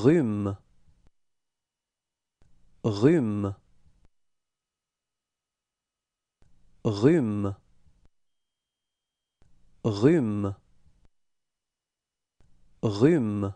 rhume rhume rhume rhume rhume